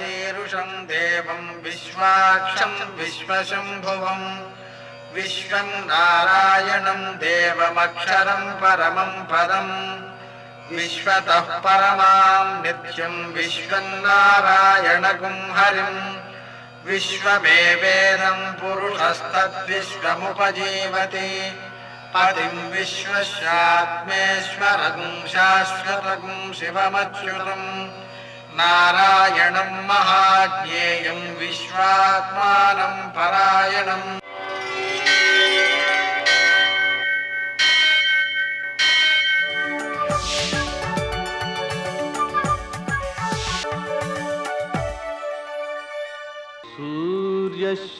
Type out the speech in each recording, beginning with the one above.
विश्वशम्भुवम् विश्वम् नारायणम् देवमक्षरम् परमम् पदम् विश्वतः परमाम् नित्यम् विश्वम् नारायणकुं हरिम् विश्वमेवेदम् पुरुषस्तद्विश्वमुपजीवति पदिम् विश्वस्यात्मेश्वरम् शाश्वतम् शिवमच्युतम् നാരായണം മഹാജ്ഞേയം വിശ്വാത്മാനം പാരായണം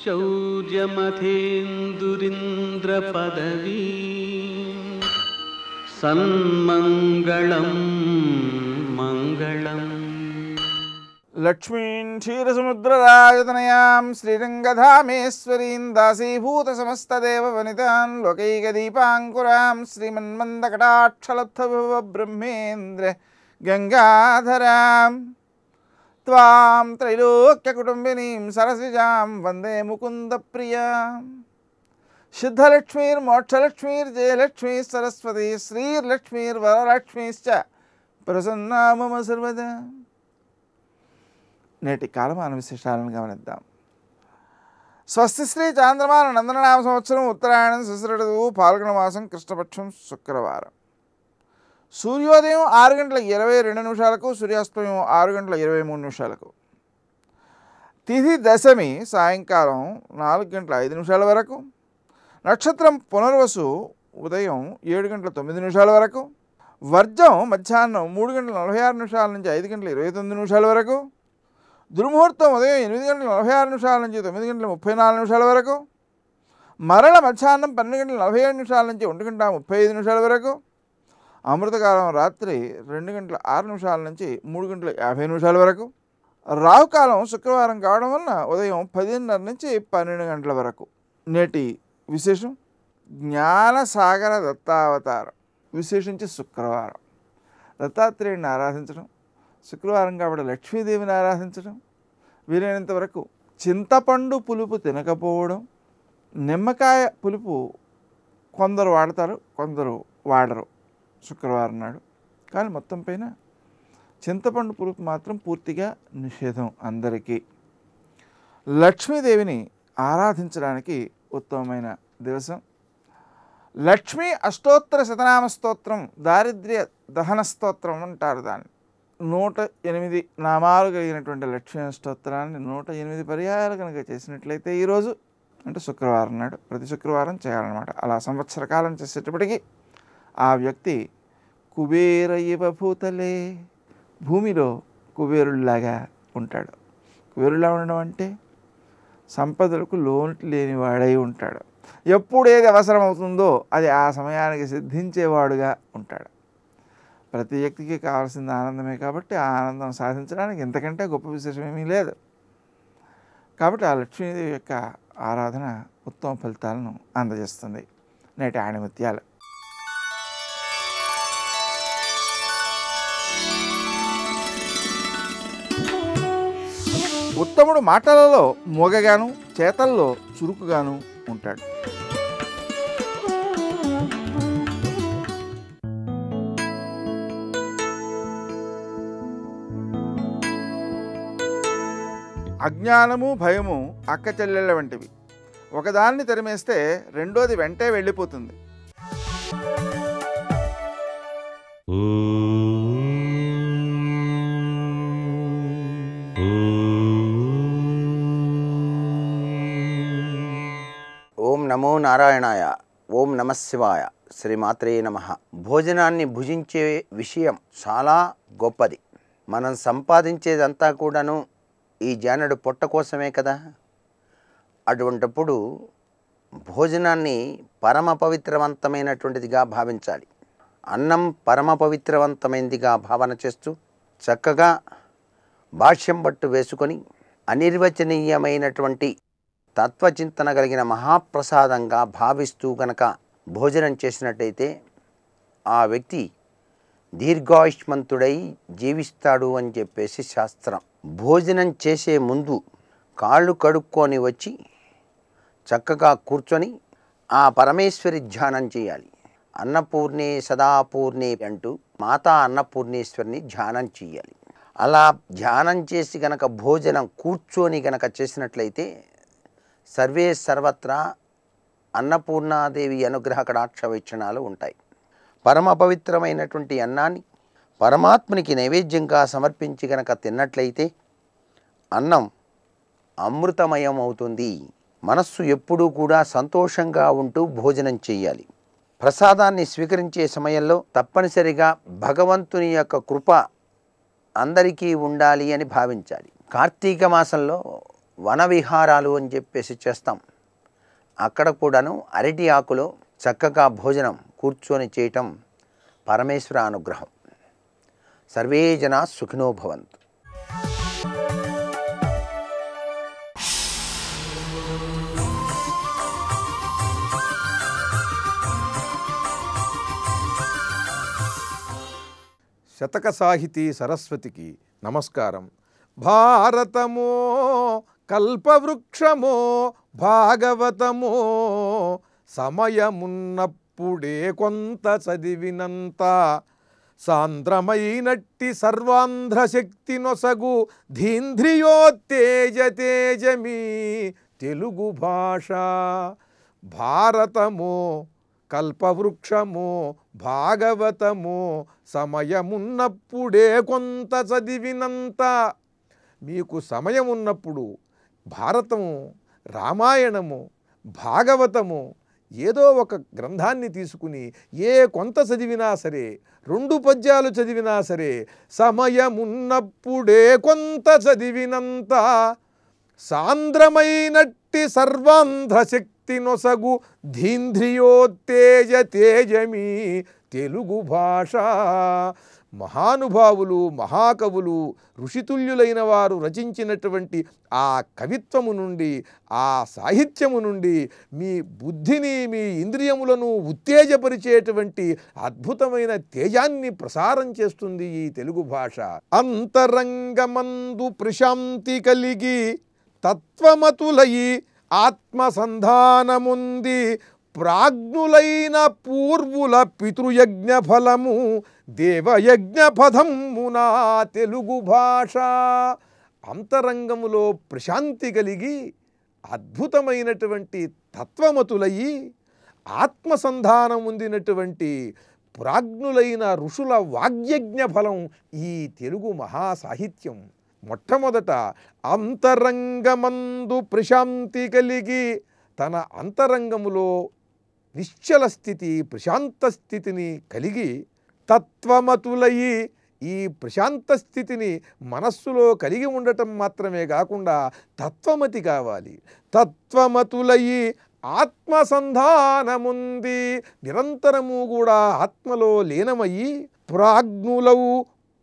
ശൗര്യമധീന്ദുരിന്ദ്രപദവീ സന്മംഗളം മംഗളം लक्ष्मी क्षीरसमुद्रराजतनयां श्रीरङ्गधामेश्वरीं दासीभूतसमस्तदेववनितां लोकैकदीपाङ्कुरां श्रीमन्मन्दकटाक्षलब्धब्रह्मेन्द्र गङ्गाधरां त्वां त्रैलोक्यकुटुम्बिनीं सरसिजां वन्दे मुकुन्दप्रिया सिद्धलक्ष्मीर्मोक्षलक्ष्मीर्जयलक्ष्मी सरस्वती श्रीर्लक्ष्मीर्वरलक्ष्मीश्च प्रसन्ना मम सर्वदा నేటి కాలమాన విశేషాలను గమనిద్దాం శ్రీ చాంద్రమాన నందననామ సంవత్సరం ఉత్తరాయణం శిశురడువు పాల్గొన మాసం కృష్ణపక్షం శుక్రవారం సూర్యోదయం ఆరు గంటల ఇరవై రెండు నిమిషాలకు సూర్యాస్తమయం ఆరు గంటల ఇరవై మూడు నిమిషాలకు తిథి దశమి సాయంకాలం నాలుగు గంటల ఐదు నిమిషాల వరకు నక్షత్రం పునర్వసు ఉదయం ఏడు గంటల తొమ్మిది నిమిషాల వరకు వర్జం మధ్యాహ్నం మూడు గంటల నలభై ఆరు నిమిషాల నుంచి ఐదు గంటల ఇరవై తొమ్మిది నిమిషాల వరకు దుర్ముహూర్తం ఉదయం ఎనిమిది గంటల నలభై ఆరు నిమిషాల నుంచి తొమ్మిది గంటల ముప్పై నాలుగు నిమిషాల వరకు మరల మధ్యాహ్నం పన్నెండు గంటల నలభై ఏడు నిమిషాల నుంచి ఒంటి గంట ముప్పై ఐదు నిమిషాల వరకు అమృతకాలం రాత్రి రెండు గంటల ఆరు నిమిషాల నుంచి మూడు గంటల యాభై నిమిషాల వరకు రాహుకాలం శుక్రవారం కావడం వలన ఉదయం పదిన్నర నుంచి పన్నెండు గంటల వరకు నేటి విశేషం జ్ఞానసాగర దత్తావతారం విశేషించి శుక్రవారం దత్తాత్రేయుడిని ఆరాధించడం శుక్రవారం కాబట్టి లక్ష్మీదేవిని ఆరాధించడం వీలైనంత వరకు చింతపండు పులుపు తినకపోవడం నిమ్మకాయ పులుపు కొందరు వాడతారు కొందరు వాడరు శుక్రవారం నాడు కానీ మొత్తం పైన చింతపండు పులుపు మాత్రం పూర్తిగా నిషేధం అందరికీ లక్ష్మీదేవిని ఆరాధించడానికి ఉత్తమమైన దివసం లక్ష్మీ అష్టోత్తర శతనామ స్తోత్రం దారిద్ర్య దహన స్తోత్రం అంటారు దాన్ని నూట ఎనిమిది నామాలు కలిగినటువంటి లక్ష్మీ అష్టోత్తరాన్ని నూట ఎనిమిది పర్యాయాలు కనుక చేసినట్లయితే ఈరోజు అంటే శుక్రవారం నాడు ప్రతి శుక్రవారం చేయాలన్నమాట అలా సంవత్సర కాలం చేసేటప్పటికీ ఆ వ్యక్తి కుబేర యువభూతలే భూమిలో కుబేరుల్లాగా ఉంటాడు కుబేరులా ఉండడం అంటే సంపదలకు లోన్ వాడై ఉంటాడు ఎప్పుడు ఏది అవసరం అవుతుందో అది ఆ సమయానికి సిద్ధించేవాడుగా ఉంటాడు ప్రతి వ్యక్తికి కావాల్సింది ఆనందమే కాబట్టి ఆ ఆనందం సాధించడానికి ఇంతకంటే గొప్ప విశేషమేమీ లేదు కాబట్టి ఆ లక్ష్మీదేవి యొక్క ఆరాధన ఉత్తమ ఫలితాలను అందజేస్తుంది నేటి ఆణిముత్యాలు ఉత్తముడు మాటలలో మూగగాను చేతల్లో చురుకుగాను ఉంటాడు అజ్ఞానము భయము అక్క చెల్లెళ్ళ వంటివి ఒకదాన్ని తరిమేస్తే రెండోది వెంటే వెళ్ళిపోతుంది ఓం నమో నారాయణాయ ఓం నమశివాయ శ్రీమాత్రే నమ భోజనాన్ని భుజించే విషయం చాలా గొప్పది మనం సంపాదించేదంతా కూడాను ఈ జానుడు పొట్ట కోసమే కదా అటువంటప్పుడు భోజనాన్ని పరమ పవిత్రవంతమైనటువంటిదిగా భావించాలి అన్నం పరమ పవిత్రవంతమైనదిగా భావన చేస్తూ చక్కగా భాష్యం పట్టు వేసుకొని అనిర్వచనీయమైనటువంటి తత్వచింతన కలిగిన మహాప్రసాదంగా భావిస్తూ గనక భోజనం చేసినట్టయితే ఆ వ్యక్తి దీర్ఘాయుష్మంతుడై జీవిస్తాడు అని చెప్పేసి శాస్త్రం భోజనం చేసే ముందు కాళ్ళు కడుక్కొని వచ్చి చక్కగా కూర్చొని ఆ పరమేశ్వరి ధ్యానం చేయాలి అన్నపూర్ణే సదాపూర్ణే అంటూ మాతా అన్నపూర్ణేశ్వరిని ధ్యానం చేయాలి అలా ధ్యానం చేసి గనక భోజనం కూర్చొని గనక చేసినట్లయితే సర్వే సర్వత్రా అన్నపూర్ణాదేవి అనుగ్రహ కడాక్ష వీక్షణాలు ఉంటాయి పరమ పవిత్రమైనటువంటి అన్నాన్ని పరమాత్మునికి నైవేద్యంగా సమర్పించి గనక తిన్నట్లయితే అన్నం అమృతమయం అవుతుంది మనస్సు ఎప్పుడూ కూడా సంతోషంగా ఉంటూ భోజనం చేయాలి ప్రసాదాన్ని స్వీకరించే సమయంలో తప్పనిసరిగా భగవంతుని యొక్క కృప అందరికీ ఉండాలి అని భావించాలి కార్తీక మాసంలో వన విహారాలు అని చెప్పేసి చేస్తాం అక్కడ కూడాను అరటి ఆకులో చక్కగా భోజనం కూర్చొని చేయటం పరమేశ్వర అనుగ్రహం సర్వే జనా సుఖినో భవంతు శతక సాహితీ సరస్వతికి నమస్కారం భారతమో కల్పవృక్షమో భాగవతమో సమయమున్నప్పుడే కొంత చదివినంత సాంద్రమైనట్టి సర్వాంధ్రశక్తి నొసగు ధీంద్రియో తేజ తేజమీ తెలుగు భాష భారతమో కల్పవృక్షమో భాగవతమో సమయమున్నప్పుడే కొంత చదివినంత మీకు సమయమున్నప్పుడు భారతము రామాయణము భాగవతము ఏదో ఒక గ్రంథాన్ని తీసుకుని ఏ కొంత చదివినా సరే రెండు పద్యాలు చదివినా సరే సమయమున్నప్పుడే కొంత చదివినంత సాంద్రమైనట్టి శక్తి నొసగు ధీంద్రియోత్తేజ తేజమీ తెలుగు భాష మహానుభావులు మహాకవులు ఋషితుల్యులైన వారు రచించినటువంటి ఆ కవిత్వము నుండి ఆ సాహిత్యము నుండి మీ బుద్ధిని మీ ఇంద్రియములను ఉత్తేజపరిచేటువంటి అద్భుతమైన తేజాన్ని ప్రసారం చేస్తుంది ఈ తెలుగు భాష అంతరంగమందు ప్రశాంతి కలిగి తత్వమతులయి ఆత్మసంధానముంది ప్రాజ్ఞులైన పూర్వుల పితృయజ్ఞ ఫలము దేవయజ్ఞ మునా తెలుగు భాష అంతరంగములో ప్రశాంతి కలిగి అద్భుతమైనటువంటి తత్వమతులయ్యి ఆత్మసంధానం ఉందినటువంటి ప్రాజ్ఞులైన ఋషుల వాగ్యజ్ఞ ఫలం ఈ తెలుగు మహాసాహిత్యం మొట్టమొదట అంతరంగమందు ప్రశాంతి కలిగి తన అంతరంగములో నిశ్చల స్థితి ప్రశాంత స్థితిని కలిగి తత్వమతులయి ఈ ప్రశాంత స్థితిని మనస్సులో కలిగి ఉండటం మాత్రమే కాకుండా తత్వమతి కావాలి తత్వమతులయ్యి ఆత్మసంధానముంది నిరంతరము కూడా ఆత్మలో లీనమయ్యి ప్రాజ్ఞులవు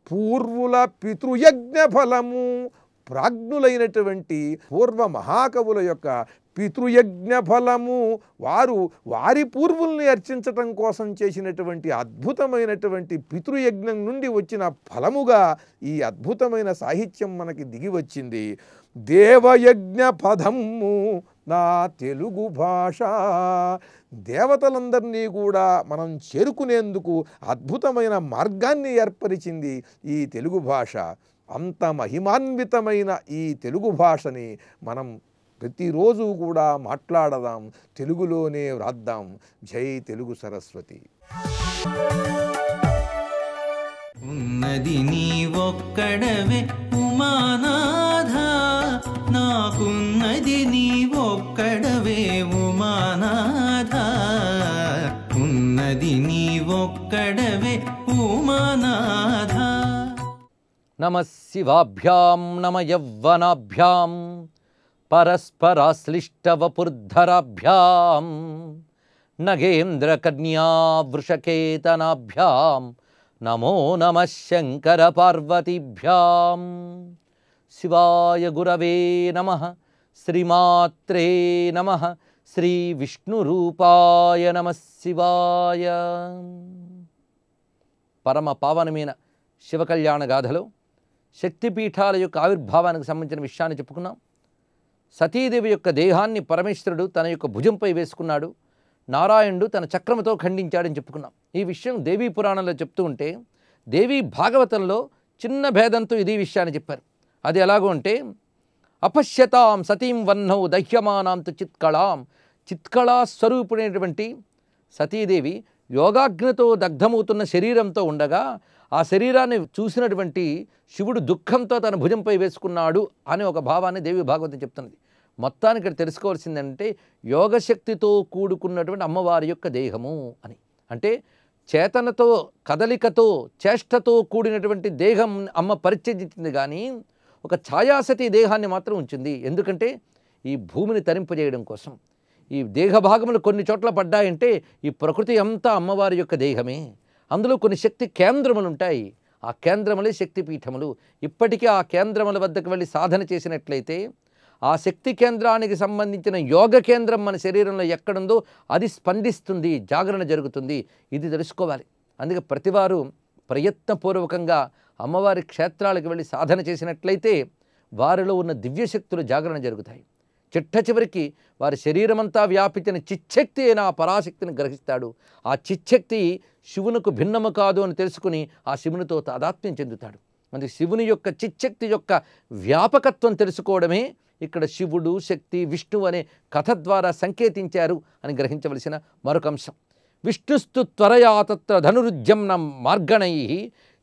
పూర్వుల పితృయజ్ఞ ఫలము ప్రాజ్ఞులైనటువంటి పూర్వ మహాకవుల యొక్క పితృయజ్ఞ ఫలము వారు వారి పూర్వుల్ని అర్చించటం కోసం చేసినటువంటి అద్భుతమైనటువంటి పితృయజ్ఞం నుండి వచ్చిన ఫలముగా ఈ అద్భుతమైన సాహిత్యం మనకి దిగి వచ్చింది దేవయజ్ఞ పదము నా తెలుగు భాష దేవతలందరినీ కూడా మనం చేరుకునేందుకు అద్భుతమైన మార్గాన్ని ఏర్పరిచింది ఈ తెలుగు భాష అంత మహిమాన్వితమైన ఈ తెలుగు భాషని మనం ప్రతిరోజు కూడా మాట్లాడదాం తెలుగులోనే వ్రాద్దాం జై తెలుగు సరస్వతి ఉన్నది నీ ఒక్కడవే ఉమానాథ నాకున్నది నీ ఒక్కడవే ఉమానాథ ఉన్నది నీ ఒక్కడవే ఉమానాథ నమ శివాభ్యాం నమ యవ్వనాభ్యాం పరస్పరాశ్లిష్టవపుర్ధరాభ్యాం నగేంద్రకన్యావృషకేతనాభ్యాం నమో నమ శంకర పార్వతీభ్యాం శివాయ గురవే నమ శ్రీమాత్రే నమ శ్రీ విష్ణురూపాయ నమ శివాయ పరమ పావనమైన శివకళ్యాణ గాథలో శక్తిపీఠాల యొక్క ఆవిర్భావానికి సంబంధించిన విషయాన్ని చెప్పుకున్నాం సతీదేవి యొక్క దేహాన్ని పరమేశ్వరుడు తన యొక్క భుజంపై వేసుకున్నాడు నారాయణుడు తన చక్రముతో ఖండించాడని చెప్పుకున్నాం ఈ విషయం దేవీ పురాణంలో చెప్తూ ఉంటే దేవీ భాగవతంలో చిన్న భేదంతో ఇది విషయాన్ని చెప్పారు అది ఎలాగో అంటే అపశ్యతాం సతీం వన్నౌ దహ్యమానాంత చిత్కళాం చిత్కళా స్వరూపుడైనటువంటి సతీదేవి యోగాగ్నితో దగ్ధమవుతున్న శరీరంతో ఉండగా ఆ శరీరాన్ని చూసినటువంటి శివుడు దుఃఖంతో తన భుజంపై వేసుకున్నాడు అనే ఒక భావాన్ని దేవి భాగవతం చెప్తున్నది మొత్తానికి ఇక్కడ తెలుసుకోవాల్సిందంటే యోగశక్తితో కూడుకున్నటువంటి అమ్మవారి యొక్క దేహము అని అంటే చేతనతో కదలికతో చేష్టతో కూడినటువంటి దేహం అమ్మ పరిచయించింది కానీ ఒక ఛాయాసతి దేహాన్ని మాత్రం ఉంచింది ఎందుకంటే ఈ భూమిని తరింపజేయడం కోసం ఈ దేహ భాగములు కొన్ని చోట్ల పడ్డాయంటే ఈ ప్రకృతి అంతా అమ్మవారి యొక్క దేహమే అందులో కొన్ని శక్తి కేంద్రములు ఉంటాయి ఆ కేంద్రములే శక్తిపీఠములు ఇప్పటికే ఆ కేంద్రముల వద్దకు వెళ్ళి సాధన చేసినట్లయితే ఆ శక్తి కేంద్రానికి సంబంధించిన యోగ కేంద్రం మన శరీరంలో ఎక్కడుందో అది స్పందిస్తుంది జాగరణ జరుగుతుంది ఇది తెలుసుకోవాలి అందుకే ప్రతివారు ప్రయత్నపూర్వకంగా అమ్మవారి క్షేత్రాలకు వెళ్ళి సాధన చేసినట్లయితే వారిలో ఉన్న దివ్యశక్తులు జాగరణ జరుగుతాయి చిట్ట చివరికి వారి శరీరమంతా వ్యాపించిన చిచ్చక్తి అయిన ఆ పరాశక్తిని గ్రహిస్తాడు ఆ చిచ్చక్తి శివునకు భిన్నము కాదు అని తెలుసుకుని ఆ శివునితో తాదాత్మ్యం చెందుతాడు అందుకే శివుని యొక్క చిచ్చక్తి యొక్క వ్యాపకత్వం తెలుసుకోవడమే ఇక్కడ శివుడు శక్తి విష్ణు అనే కథ ద్వారా సంకేతించారు అని గ్రహించవలసిన మరొక అంశం విష్ణుస్తు త్వరయా తత్ర ధనుర్జంన మార్గణై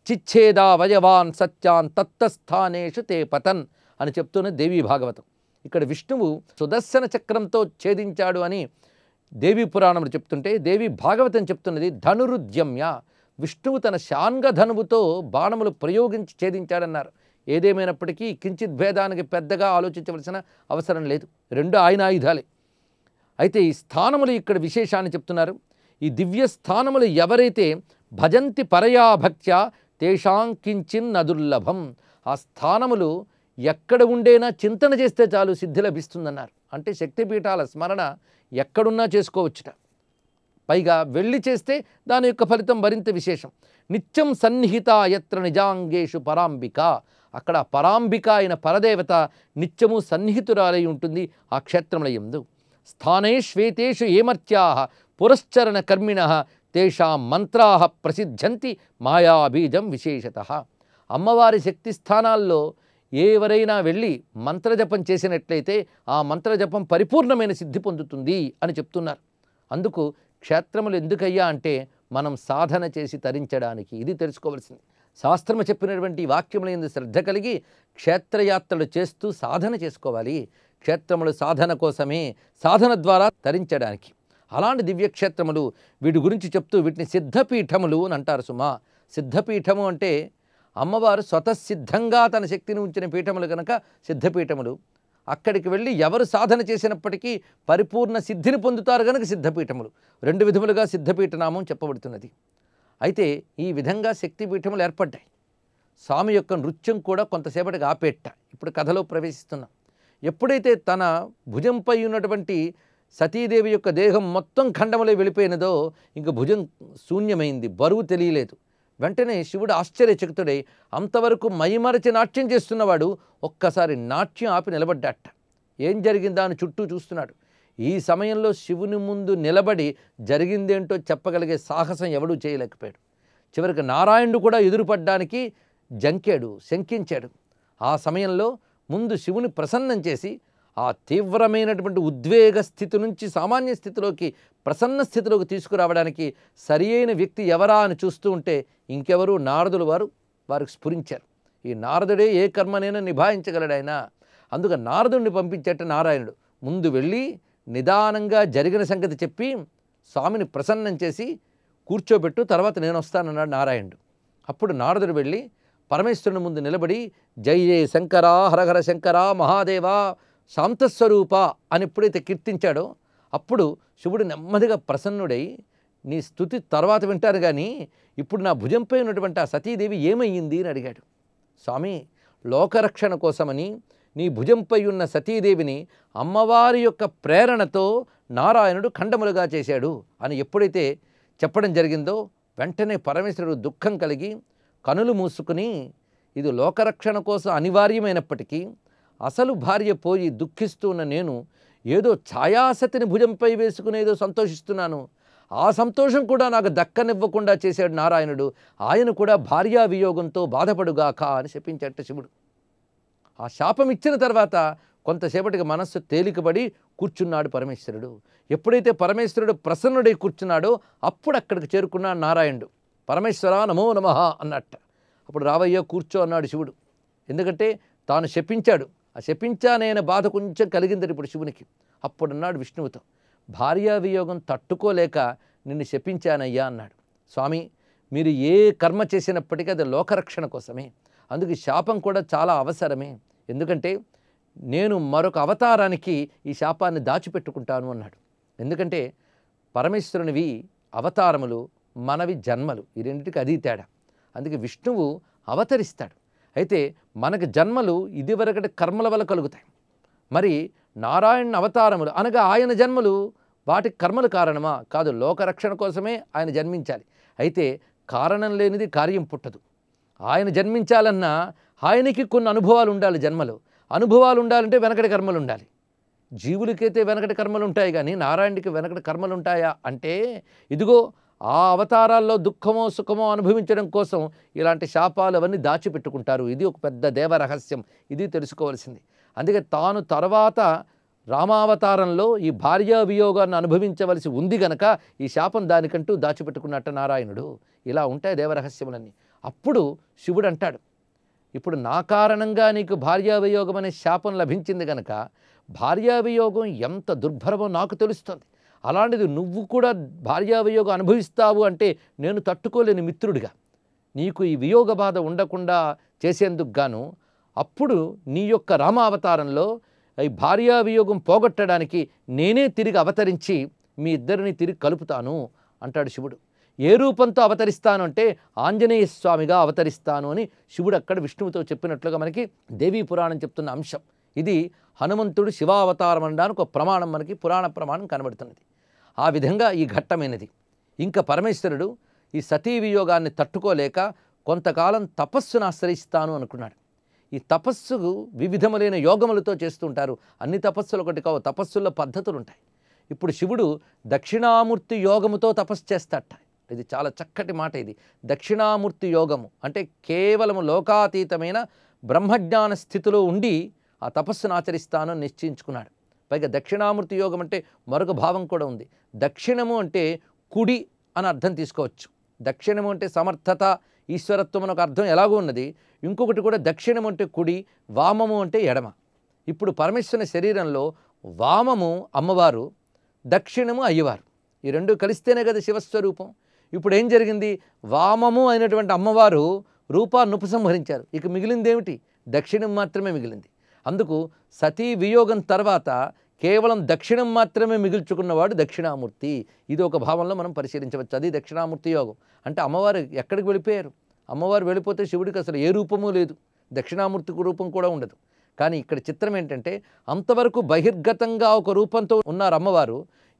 చిచ్ఛేదావయవాన్ సత్యాన్ తత్తస్థానేషు తే పతన్ అని చెప్తున్న దేవీ భాగవతం ఇక్కడ విష్ణువు సుదర్శన చక్రంతో ఛేదించాడు అని దేవి పురాణములు చెప్తుంటే దేవి భాగవతం చెప్తున్నది ధనురుద్యమ్య విష్ణువు తన శాంగ ధనువుతో బాణములు ప్రయోగించి ఛేదించాడన్నారు ఏదేమైనప్పటికీ కించిత్ భేదానికి పెద్దగా ఆలోచించవలసిన అవసరం లేదు రెండు ఆయన ఆయుధాలే అయితే ఈ స్థానములు ఇక్కడ విశేషాన్ని చెప్తున్నారు ఈ దివ్య స్థానములు ఎవరైతే భజంతి పరయాభక్త్య తేషాం కించిన్ నదుర్లభం ఆ స్థానములు ఎక్కడ ఉండేనా చింతన చేస్తే చాలు సిద్ధి లభిస్తుందన్నారు అంటే శక్తిపీఠాల స్మరణ ఎక్కడున్నా చేసుకోవచ్చుట పైగా వెళ్ళి చేస్తే దాని యొక్క ఫలితం మరింత విశేషం నిత్యం సన్నిహిత యత్ర నిజాంగేషు పరాంబిక అక్కడ పరాంబిక అయిన పరదేవత నిత్యము సన్నిహితురాలై ఉంటుంది ఆ క్షేత్రముల ఎందు స్థానే శ్వేతేషు ఏమర్త్యా పురశ్చరణ కర్మిణ తేషా మంత్రా ప్రసిద్ధంతి మాయాబీజం విశేషత అమ్మవారి శక్తి స్థానాల్లో ఎవరైనా వెళ్ళి మంత్రజపం చేసినట్లయితే ఆ మంత్రజపం పరిపూర్ణమైన సిద్ధి పొందుతుంది అని చెప్తున్నారు అందుకు క్షేత్రములు ఎందుకయ్యా అంటే మనం సాధన చేసి తరించడానికి ఇది తెలుసుకోవాల్సింది శాస్త్రము చెప్పినటువంటి వాక్యములందు శ్రద్ధ కలిగి క్షేత్రయాత్రలు చేస్తూ సాధన చేసుకోవాలి క్షేత్రములు సాధన కోసమే సాధన ద్వారా తరించడానికి అలాంటి దివ్యక్షేత్రములు వీటి గురించి చెప్తూ వీటిని సిద్ధపీఠములు అని అంటారు సుమా సిద్ధపీఠము అంటే అమ్మవారు స్వతసిద్ధంగా తన శక్తిని ఉంచిన పీఠములు కనుక సిద్ధపీఠములు అక్కడికి వెళ్ళి ఎవరు సాధన చేసినప్పటికీ పరిపూర్ణ సిద్ధిని పొందుతారు కనుక సిద్ధపీఠములు రెండు విధములుగా సిద్ధపీఠనామం చెప్పబడుతున్నది అయితే ఈ విధంగా శక్తిపీఠములు ఏర్పడ్డాయి స్వామి యొక్క నృత్యం కూడా కొంతసేపటికి ఆపేట్ట ఇప్పుడు కథలో ప్రవేశిస్తున్నాం ఎప్పుడైతే తన భుజంపై ఉన్నటువంటి సతీదేవి యొక్క దేహం మొత్తం ఖండములై వెళ్ళిపోయినదో ఇంక భుజం శూన్యమైంది బరువు తెలియలేదు వెంటనే శివుడు ఆశ్చర్యచకితుడై అంతవరకు మైమరచి నాట్యం చేస్తున్నవాడు ఒక్కసారి నాట్యం ఆపి నిలబడ్డాట ఏం జరిగిందా అని చుట్టూ చూస్తున్నాడు ఈ సమయంలో శివుని ముందు నిలబడి జరిగిందేంటో చెప్పగలిగే సాహసం ఎవడూ చేయలేకపోయాడు చివరికి నారాయణుడు కూడా ఎదురుపడ్డానికి జంకాడు శంకించాడు ఆ సమయంలో ముందు శివుని ప్రసన్నం చేసి ఆ తీవ్రమైనటువంటి ఉద్వేగ స్థితి నుంచి సామాన్య స్థితిలోకి ప్రసన్న స్థితిలోకి తీసుకురావడానికి సరియైన వ్యక్తి ఎవరా అని చూస్తూ ఉంటే ఇంకెవరు నారదులు వారు వారికి స్ఫురించారు ఈ నారదుడే ఏ కర్మనైనా నిభాయించగలడు ఆయన అందుక నారదుడిని పంపించేట నారాయణుడు ముందు వెళ్ళి నిదానంగా జరిగిన సంగతి చెప్పి స్వామిని ప్రసన్నం చేసి కూర్చోబెట్టు తర్వాత నేను వస్తానన్నాడు నారాయణుడు అప్పుడు నారదుడు వెళ్ళి పరమేశ్వరుని ముందు నిలబడి జై జయ శంకర హరహర శంకర మహాదేవ శాంతస్వరూప అని ఎప్పుడైతే కీర్తించాడో అప్పుడు శివుడు నెమ్మదిగా ప్రసన్నుడై నీ స్థుతి తర్వాత వింటారు కానీ ఇప్పుడు నా భుజంపై ఉన్నటువంటి ఆ సతీదేవి ఏమయ్యింది అని అడిగాడు స్వామి లోకరక్షణ కోసమని నీ భుజంపై ఉన్న సతీదేవిని అమ్మవారి యొక్క ప్రేరణతో నారాయణుడు ఖండములుగా చేశాడు అని ఎప్పుడైతే చెప్పడం జరిగిందో వెంటనే పరమేశ్వరుడు దుఃఖం కలిగి కనులు మూసుకుని ఇది లోకరక్షణ కోసం అనివార్యమైనప్పటికీ అసలు భార్య పోయి దుఃఖిస్తున్న నేను ఏదో ఛాయాసతిని భుజంపై వేసుకునేదో సంతోషిస్తున్నాను ఆ సంతోషం కూడా నాకు దక్కనివ్వకుండా చేశాడు నారాయణుడు ఆయన కూడా భార్యా వియోగంతో బాధపడుగాక అని శపించట శివుడు ఆ శాపం ఇచ్చిన తర్వాత కొంతసేపటికి మనస్సు తేలికబడి కూర్చున్నాడు పరమేశ్వరుడు ఎప్పుడైతే పరమేశ్వరుడు ప్రసన్నుడై కూర్చున్నాడో అప్పుడు అక్కడికి చేరుకున్నాడు నారాయణుడు పరమేశ్వర నమో నమ అన్నట్ట అప్పుడు రావయ్య కూర్చో అన్నాడు శివుడు ఎందుకంటే తాను శపించాడు ఆ శపించానైన బాధ కొంచెం కలిగిందని ఇప్పుడు శివునికి అన్నాడు విష్ణువుతో భార్యావియోగం తట్టుకోలేక నిన్ను శపించానయ్యా అన్నాడు స్వామి మీరు ఏ కర్మ చేసినప్పటికీ అది లోకరక్షణ కోసమే అందుకు శాపం కూడా చాలా అవసరమే ఎందుకంటే నేను మరొక అవతారానికి ఈ శాపాన్ని దాచిపెట్టుకుంటాను అన్నాడు ఎందుకంటే పరమేశ్వరునివి అవతారములు మనవి జన్మలు ఈ రెండింటికి అది తేడా అందుకే విష్ణువు అవతరిస్తాడు అయితే మనకు జన్మలు ఇదివరకటి కర్మల వల్ల కలుగుతాయి మరి నారాయణ అవతారములు అనగా ఆయన జన్మలు వాటి కర్మలు కారణమా కాదు లోకరక్షణ కోసమే ఆయన జన్మించాలి అయితే కారణం లేనిది కార్యం పుట్టదు ఆయన జన్మించాలన్నా ఆయనకి కొన్ని అనుభవాలు ఉండాలి జన్మలో అనుభవాలు ఉండాలంటే వెనకటి కర్మలు ఉండాలి జీవులకైతే వెనకటి కర్మలు ఉంటాయి కానీ నారాయణుడికి వెనకటి కర్మలు ఉంటాయా అంటే ఇదిగో ఆ అవతారాల్లో దుఃఖమో సుఖమో అనుభవించడం కోసం ఇలాంటి శాపాలు అవన్నీ దాచిపెట్టుకుంటారు ఇది ఒక పెద్ద దేవరహస్యం ఇది తెలుసుకోవాల్సింది అందుకే తాను తర్వాత రామావతారంలో ఈ భార్యాభియోగాన్ని అనుభవించవలసి ఉంది గనక ఈ శాపం దానికంటూ దాచిపెట్టుకున్నట్ట నారాయణుడు ఇలా ఉంటాయి దేవరహస్యములన్నీ అప్పుడు శివుడు అంటాడు ఇప్పుడు నా కారణంగా నీకు భార్యాభియోగం అనే శాపం లభించింది గనక భార్యాభియోగం ఎంత దుర్భరమో నాకు తెలుస్తుంది అలాంటిది నువ్వు కూడా భార్యావియోగం అనుభవిస్తావు అంటే నేను తట్టుకోలేని మిత్రుడిగా నీకు ఈ వియోగ బాధ ఉండకుండా చేసేందుకు గాను అప్పుడు నీ యొక్క రామావతారంలో ఈ భార్యావియోగం పోగొట్టడానికి నేనే తిరిగి అవతరించి మీ ఇద్దరిని తిరిగి కలుపుతాను అంటాడు శివుడు ఏ రూపంతో అవతరిస్తాను అంటే ఆంజనేయ స్వామిగా అవతరిస్తాను అని శివుడు అక్కడ విష్ణువుతో చెప్పినట్లుగా మనకి దేవీ పురాణం చెప్తున్న అంశం ఇది హనుమంతుడు శివావతారం అనడానికి ఒక ప్రమాణం మనకి పురాణ ప్రమాణం కనబడుతున్నది ఆ విధంగా ఈ ఘట్టమైనది ఇంకా పరమేశ్వరుడు ఈ సతీ వియోగాన్ని తట్టుకోలేక కొంతకాలం తపస్సును ఆశ్రయిస్తాను అనుకున్నాడు ఈ తపస్సు వివిధములైన యోగములతో చేస్తుంటారు అన్ని తపస్సులు ఒకటి కావు తపస్సుల్లో పద్ధతులు ఉంటాయి ఇప్పుడు శివుడు దక్షిణామూర్తి యోగముతో తపస్సు చేస్తాట ఇది చాలా చక్కటి మాట ఇది దక్షిణామూర్తి యోగము అంటే కేవలము లోకాతీతమైన బ్రహ్మజ్ఞాన స్థితిలో ఉండి ఆ తపస్సును ఆచరిస్తానని నిశ్చయించుకున్నాడు పైగా దక్షిణామూర్తి యోగం అంటే మరొక భావం కూడా ఉంది దక్షిణము అంటే కుడి అని అర్థం తీసుకోవచ్చు దక్షిణము అంటే సమర్థత ఈశ్వరత్వం అని ఒక అర్థం ఎలాగో ఉన్నది ఇంకొకటి కూడా దక్షిణం అంటే కుడి వామము అంటే ఎడమ ఇప్పుడు పరమేశ్వరుని శరీరంలో వామము అమ్మవారు దక్షిణము అయ్యవారు ఈ రెండు కలిస్తేనే కదా శివస్వరూపం ఇప్పుడు ఏం జరిగింది వామము అయినటువంటి అమ్మవారు రూపాన్ని ఉపసంహరించారు ఇక మిగిలింది ఏమిటి దక్షిణం మాత్రమే మిగిలింది అందుకు సతీ వియోగం తర్వాత కేవలం దక్షిణం మాత్రమే మిగుల్చుకున్నవాడు దక్షిణామూర్తి ఇది ఒక భావంలో మనం పరిశీలించవచ్చు అది దక్షిణామూర్తి యోగం అంటే అమ్మవారు ఎక్కడికి వెళ్ళిపోయారు అమ్మవారు వెళ్ళిపోతే శివుడికి అసలు ఏ రూపమూ లేదు దక్షిణామూర్తి రూపం కూడా ఉండదు కానీ ఇక్కడ చిత్రం ఏంటంటే అంతవరకు బహిర్గతంగా ఒక రూపంతో ఉన్నారు అమ్మవారు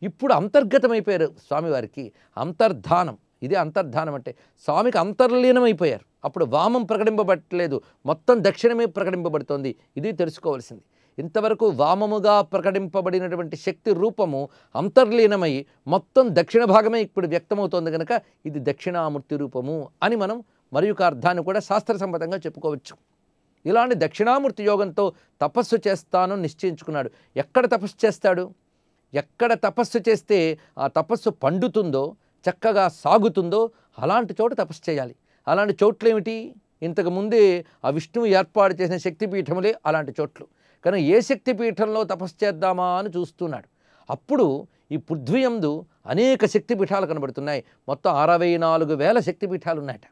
ఇప్పుడు అంతర్గతమైపోయారు స్వామివారికి అంతర్ధానం ఇది అంతర్ధానం అంటే స్వామికి అంతర్లీనమైపోయారు అప్పుడు వామం ప్రకటింపబట్టలేదు మొత్తం దక్షిణమే ప్రకటింపబడుతోంది ఇది తెలుసుకోవాల్సింది ఇంతవరకు వామముగా ప్రకటింపబడినటువంటి శక్తి రూపము అంతర్లీనమై మొత్తం దక్షిణ భాగమే ఇప్పుడు వ్యక్తమవుతోంది కనుక ఇది దక్షిణామూర్తి రూపము అని మనం మరి యొక్క అర్థాన్ని కూడా శాస్త్ర సంబంధంగా చెప్పుకోవచ్చు ఇలాంటి దక్షిణామూర్తి యోగంతో తపస్సు చేస్తాను నిశ్చయించుకున్నాడు ఎక్కడ తపస్సు చేస్తాడు ఎక్కడ తపస్సు చేస్తే ఆ తపస్సు పండుతుందో చక్కగా సాగుతుందో అలాంటి చోట తపస్సు చేయాలి అలాంటి చోట్లు ఏమిటి ఇంతకుముందే ఆ విష్ణువు ఏర్పాటు చేసిన శక్తిపీఠములే అలాంటి చోట్లు కానీ ఏ శక్తిపీఠంలో తపస్సు చేద్దామా అని చూస్తున్నాడు అప్పుడు ఈ పృథ్వీయందు అనేక శక్తిపీఠాలు కనబడుతున్నాయి మొత్తం అరవై నాలుగు వేల శక్తిపీఠాలు ఉన్నాయట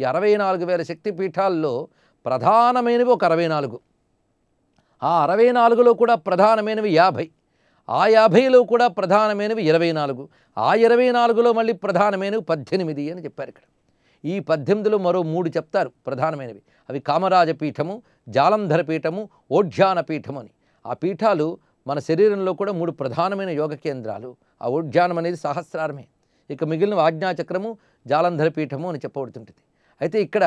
ఈ అరవై నాలుగు వేల శక్తి పీఠాల్లో ప్రధానమైనవి ఒక అరవై నాలుగు ఆ అరవై నాలుగులో కూడా ప్రధానమైనవి యాభై ఆ యాభైలో కూడా ప్రధానమైనవి ఇరవై నాలుగు ఆ ఇరవై నాలుగులో మళ్ళీ ప్రధానమైనవి పద్దెనిమిది అని చెప్పారు ఇక్కడ ఈ పద్దెనిమిదిలో మరో మూడు చెప్తారు ప్రధానమైనవి అవి కామరాజ పీఠము జాలంధర పీఠము ఓఢ్యాన పీఠము అని ఆ పీఠాలు మన శరీరంలో కూడా మూడు ప్రధానమైన యోగ కేంద్రాలు ఆ ఓఢ్యానం అనేది సహస్రారమే ఇక మిగిలిన ఆజ్ఞాచక్రము జాలంధర పీఠము అని చెప్పబడుతుంటుంది అయితే ఇక్కడ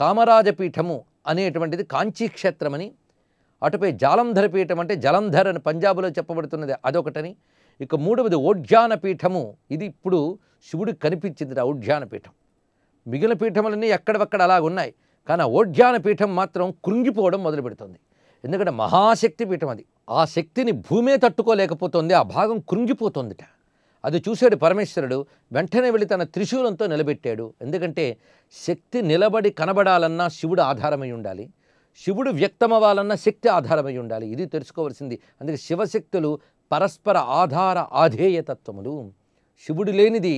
కామరాజపీఠము అనేటువంటిది కాంచీక్షేత్రమని అటుపై జాలంధర పీఠం అంటే జలంధర్ అని పంజాబులో చెప్పబడుతున్నది అదొకటని ఇక మూడవది ఓడ్యాన పీఠము ఇది ఇప్పుడు శివుడికి కనిపించింది ఆ ఓడ్యాన పీఠం మిగిలిన పీఠములన్నీ ఎక్కడవక్కడ అలాగున్నాయి కానీ ఆ ఓడ్యాన పీఠం మాత్రం కృంగిపోవడం మొదలు పెడుతుంది ఎందుకంటే మహాశక్తి పీఠం అది ఆ శక్తిని భూమే తట్టుకోలేకపోతుంది ఆ భాగం కృంగిపోతుందిట అది చూశాడు పరమేశ్వరుడు వెంటనే వెళ్ళి తన త్రిశూలంతో నిలబెట్టాడు ఎందుకంటే శక్తి నిలబడి కనబడాలన్నా శివుడు ఆధారమై ఉండాలి శివుడు వ్యక్తమవ్వాలన్న శక్తి ఆధారమై ఉండాలి ఇది తెలుసుకోవాల్సింది అందుకే శివశక్తులు పరస్పర ఆధార ఆధేయతత్వములు శివుడు లేనిది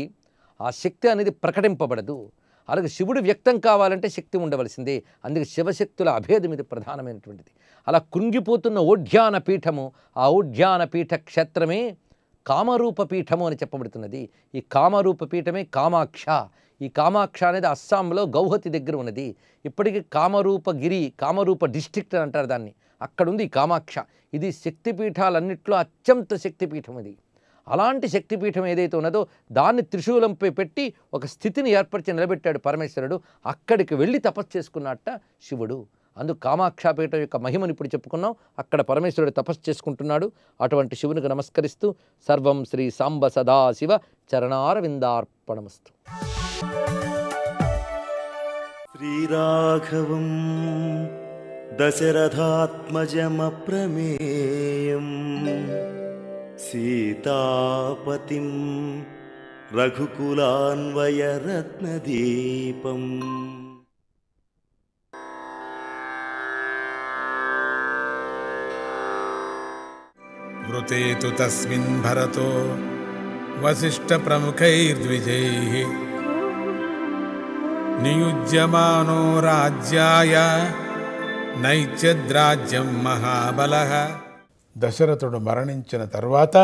ఆ శక్తి అనేది ప్రకటింపబడదు అలాగే శివుడు వ్యక్తం కావాలంటే శక్తి ఉండవలసిందే అందుకే శివశక్తుల అభేదం ఇది ప్రధానమైనటువంటిది అలా కృంగిపోతున్న ఓఢ్యాన పీఠము ఆ ఓఢ్యాన పీఠ క్షేత్రమే పీఠము అని చెప్పబడుతున్నది ఈ పీఠమే కామాక్ష ఈ కామాక్ష అనేది అస్సాంలో గౌహతి దగ్గర ఉన్నది ఇప్పటికీ కామరూపగిరి కామరూప డిస్ట్రిక్ట్ అని అంటారు దాన్ని అక్కడుంది ఈ కామాక్ష ఇది శక్తిపీఠాలన్నింటిలో అత్యంత శక్తిపీఠం ఇది అలాంటి శక్తిపీఠం ఏదైతే ఉన్నదో దాన్ని త్రిశూలంపై పెట్టి ఒక స్థితిని ఏర్పరిచి నిలబెట్టాడు పరమేశ్వరుడు అక్కడికి వెళ్ళి తపస్సు చేసుకున్నట్ట శివుడు అందుకు కామాక్షాపీఠం యొక్క మహిమను ఇప్పుడు చెప్పుకున్నాం అక్కడ పరమేశ్వరుడు తపస్సు చేసుకుంటున్నాడు అటువంటి శివునికి నమస్కరిస్తూ సర్వం శ్రీ సాంబ సదాశివ చరణారవిందార్పణమస్తు శ్రీరాఘవం दशरथात्मजमप्रमेयं सीतापतिं रघुकुलान्वयरत्नदीपम् वृते తస్మిన్ భరతో వశిష్ట वसिष्ठप्रमुखैर्द्विजैः నియుజ్యమానో రాజ్యాయ నైత్యద్రాజ్యం మహాబల దశరథుడు మరణించిన తర్వాత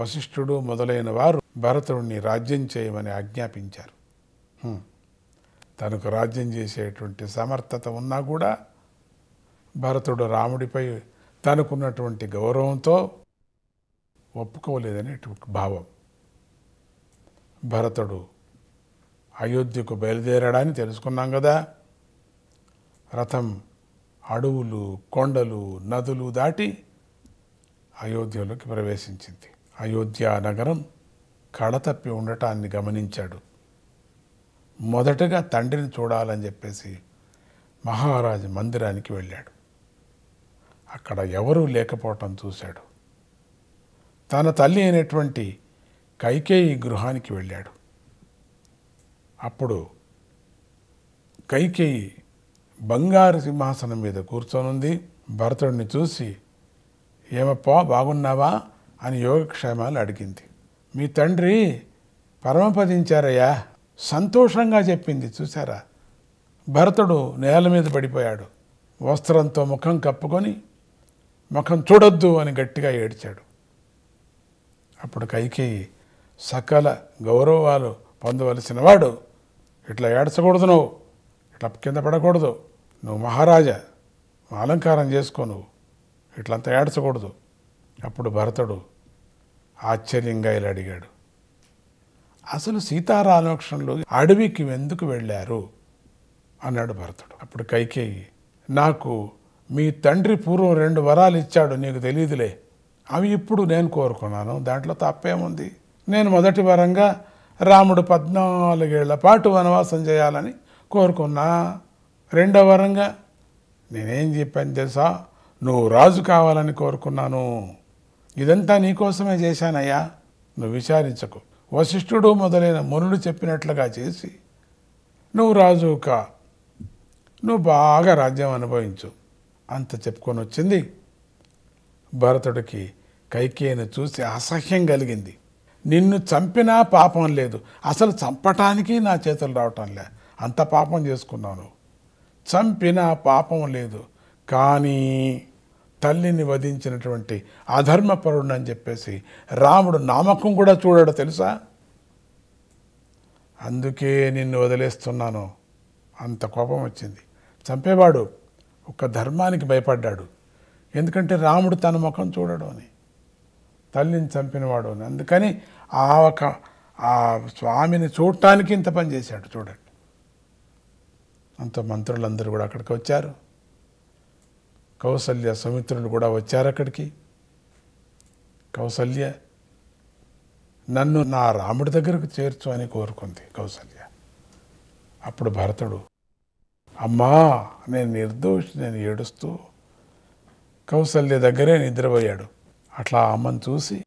వశిష్ఠుడు మొదలైన వారు భరతుడిని రాజ్యం చేయమని ఆజ్ఞాపించారు తనకు రాజ్యం చేసేటువంటి సమర్థత ఉన్నా కూడా భరతుడు రాముడిపై తనకున్నటువంటి గౌరవంతో ఒప్పుకోలేదనే భావం భరతుడు అయోధ్యకు బయలుదేరాడని తెలుసుకున్నాం కదా రథం అడవులు కొండలు నదులు దాటి అయోధ్యలోకి ప్రవేశించింది అయోధ్య నగరం కడతప్పి ఉండటాన్ని గమనించాడు మొదటగా తండ్రిని చూడాలని చెప్పేసి మహారాజు మందిరానికి వెళ్ళాడు అక్కడ ఎవరూ లేకపోవటం చూశాడు తన తల్లి అయినటువంటి కైకేయి గృహానికి వెళ్ళాడు అప్పుడు కైకేయి బంగారు సింహాసనం మీద కూర్చొనుంది భరతుడిని చూసి ఏమప్పా బాగున్నావా అని యోగక్షేమాలు అడిగింది మీ తండ్రి పరమపదించారయ్యా సంతోషంగా చెప్పింది చూసారా భరతుడు నేల మీద పడిపోయాడు వస్త్రంతో ముఖం కప్పుకొని ముఖం చూడొద్దు అని గట్టిగా ఏడ్చాడు అప్పుడు కైకేయి సకల గౌరవాలు పొందవలసిన వాడు ఇట్లా ఏడ్చకూడదు నువ్వు ఇట్లా కింద పడకూడదు నువ్వు మహారాజా అలంకారం చేసుకో నువ్వు ఇట్లంతా ఏడ్చకూడదు అప్పుడు భరతుడు ఆశ్చర్యంగా ఇలా అడిగాడు అసలు సీతారామలక్ష్మణులు అడవికి ఎందుకు వెళ్ళారు అన్నాడు భరతుడు అప్పుడు కైకేయి నాకు మీ తండ్రి పూర్వం రెండు వరాలు ఇచ్చాడు నీకు తెలియదులే అవి ఇప్పుడు నేను కోరుకున్నాను దాంట్లో తప్పేముంది నేను మొదటి వరంగా రాముడు పద్నాలుగేళ్ల పాటు వనవాసం చేయాలని కోరుకున్నా రెండవ వరంగా నేనేం చెప్పాను తెలుసా నువ్వు రాజు కావాలని కోరుకున్నాను ఇదంతా నీకోసమే చేశానయ్యా నువ్వు విచారించకు వశిష్ఠుడు మొదలైన మునులు చెప్పినట్లుగా చేసి నువ్వు రాజు కా నువ్వు బాగా రాజ్యం అనుభవించు అంత చెప్పుకొని వచ్చింది భరతుడికి కైకేయిని చూసి అసహ్యం కలిగింది నిన్ను చంపినా పాపం లేదు అసలు చంపటానికి నా చేతులు రావటం లే అంత పాపం చేసుకున్నాను చంపినా పాపం లేదు కానీ తల్లిని వధించినటువంటి అధర్మపరుడు అని చెప్పేసి రాముడు నామకం కూడా చూడాడు తెలుసా అందుకే నిన్ను వదిలేస్తున్నాను అంత కోపం వచ్చింది చంపేవాడు ఒక ధర్మానికి భయపడ్డాడు ఎందుకంటే రాముడు తన ముఖం చూడడు అని తల్లిని చంపినవాడు అని అందుకని ఆ ఒక ఆ స్వామిని చూడటానికి ఇంత పని చేశాడు చూడండి అంత మంత్రులందరూ కూడా అక్కడికి వచ్చారు కౌసల్య సమిత్రులు కూడా వచ్చారు అక్కడికి కౌసల్య నన్ను నా రాముడి దగ్గరకు చేర్చు అని కోరుకుంది కౌసల్య అప్పుడు భరతుడు అమ్మా నేను నిర్దోషి నేను ఏడుస్తూ కౌసల్య దగ్గరే నిద్రపోయాడు అట్లా అమ్మను చూసి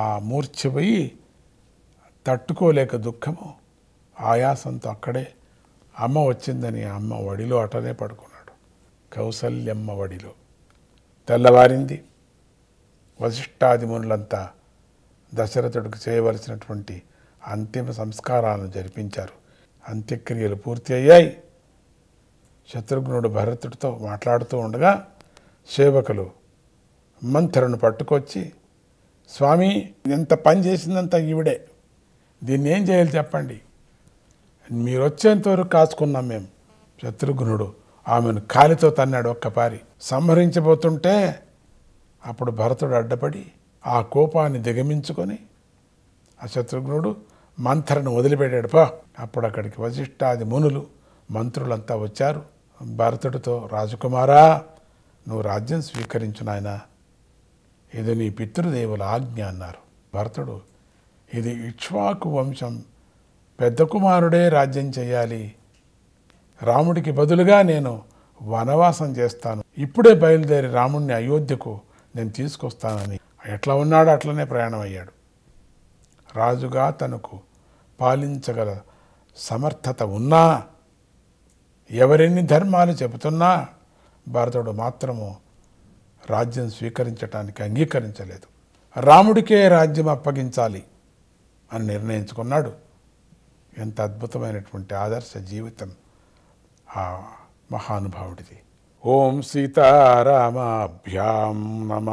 ఆ మూర్ఛపోయి తట్టుకోలేక దుఃఖము ఆయాసంతో అక్కడే అమ్మ వచ్చిందని అమ్మ వడిలో అటనే పడుకున్నాడు కౌసల్యమ్మ వడిలో తెల్లవారింది వశిష్ఠాదిమునులంతా దశరథుడికి చేయవలసినటువంటి అంతిమ సంస్కారాలను జరిపించారు అంత్యక్రియలు పూర్తి అయ్యాయి శత్రుఘ్నుడు భరతుడితో మాట్లాడుతూ ఉండగా సేవకులు మంత్రను పట్టుకొచ్చి స్వామి ఎంత పని చేసిందంతా ఈవిడే దీన్ని ఏం చేయాలి చెప్పండి మీరు వచ్చేంతవరకు కాచుకున్నాం మేము శత్రుఘ్నుడు ఆమెను కాలితో తన్నాడు ఒక్కపారి సంహరించబోతుంటే అప్పుడు భరతుడు అడ్డపడి ఆ కోపాన్ని దిగమించుకొని ఆ శత్రుఘ్నుడు మంత్రను వదిలిపెట్టాడు పా అప్పుడు అక్కడికి వశిష్ఠాది మునులు మంత్రులంతా వచ్చారు భరతుడితో రాజకుమారా నువ్వు రాజ్యం స్వీకరించు నాయన ఇది నీ పితృదేవుల ఆజ్ఞ అన్నారు భరతుడు ఇది ఇక్ష్వాకు వంశం పెద్ద కుమారుడే రాజ్యం చేయాలి రాముడికి బదులుగా నేను వనవాసం చేస్తాను ఇప్పుడే బయలుదేరి రాముడిని అయోధ్యకు నేను తీసుకొస్తానని ఎట్లా ఉన్నాడో అట్లనే ప్రయాణం అయ్యాడు రాజుగా తనకు పాలించగల సమర్థత ఉన్నా ఎవరెన్ని ధర్మాలు చెబుతున్నా భారతుడు మాత్రము రాజ్యం స్వీకరించటానికి అంగీకరించలేదు రాముడికే రాజ్యం అప్పగించాలి అని నిర్ణయించుకున్నాడు ఎంత అద్భుతమైనటువంటి ఆదర్శ జీవితం ఆ మహానుభావుడిది ఓం సీతారామాభ్యాం నమ